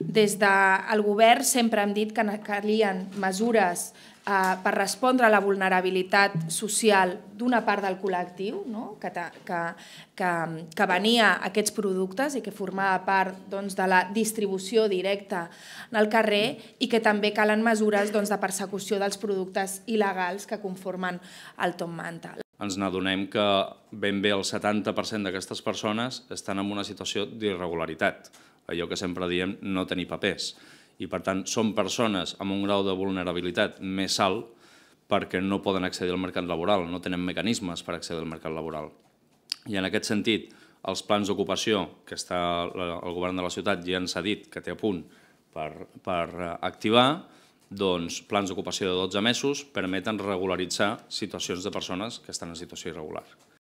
Des del govern sempre hem dit que calien mesures eh, per respondre a la vulnerabilitat social d'una part del col·lectiu no? que, que, que, que venia aquests productes i que formava part doncs, de la distribució directa en el carrer i que també calen mesures doncs, de persecució dels productes il·legals que conformen el tom mental ens n'adonem que ben bé el 70% d'aquestes persones estan en una situació d'irregularitat allò que sempre diem no tenir papers. I per tant, són persones amb un grau de vulnerabilitat més alt perquè no poden accedir al mercat laboral, no tenen mecanismes per accedir al mercat laboral. I en aquest sentit, els plans d'ocupació que està el govern de la ciutat ja ens ha dit que té a punt per, per activar, doncs plans d'ocupació de 12 mesos permeten regularitzar situacions de persones que estan en situació irregular.